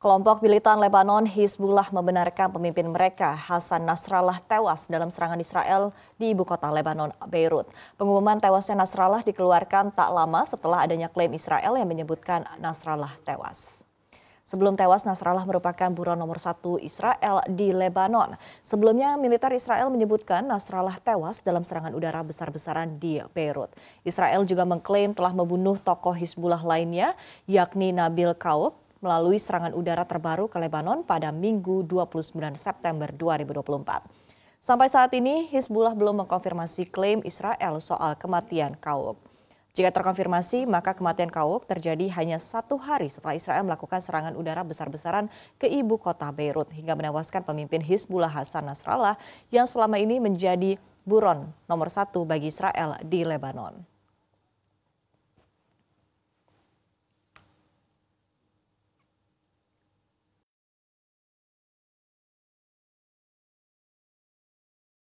Kelompok militan Lebanon Hizbullah membenarkan pemimpin mereka Hasan Nasrallah tewas dalam serangan Israel di ibu kota Lebanon, Beirut. Pengumuman tewasnya Nasrallah dikeluarkan tak lama setelah adanya klaim Israel yang menyebutkan Nasrallah tewas. Sebelum tewas, Nasrallah merupakan buron nomor satu Israel di Lebanon. Sebelumnya, militer Israel menyebutkan Nasrallah tewas dalam serangan udara besar-besaran di Beirut. Israel juga mengklaim telah membunuh tokoh Hizbullah lainnya, yakni Nabil Kaub melalui serangan udara terbaru ke Lebanon pada Minggu 29 September 2024. Sampai saat ini, Hizbullah belum mengkonfirmasi klaim Israel soal kematian Kaub. Jika terkonfirmasi, maka kematian Kaub terjadi hanya satu hari setelah Israel melakukan serangan udara besar-besaran ke ibu kota Beirut hingga menewaskan pemimpin Hizbullah Hasan Nasrallah yang selama ini menjadi buron nomor satu bagi Israel di Lebanon.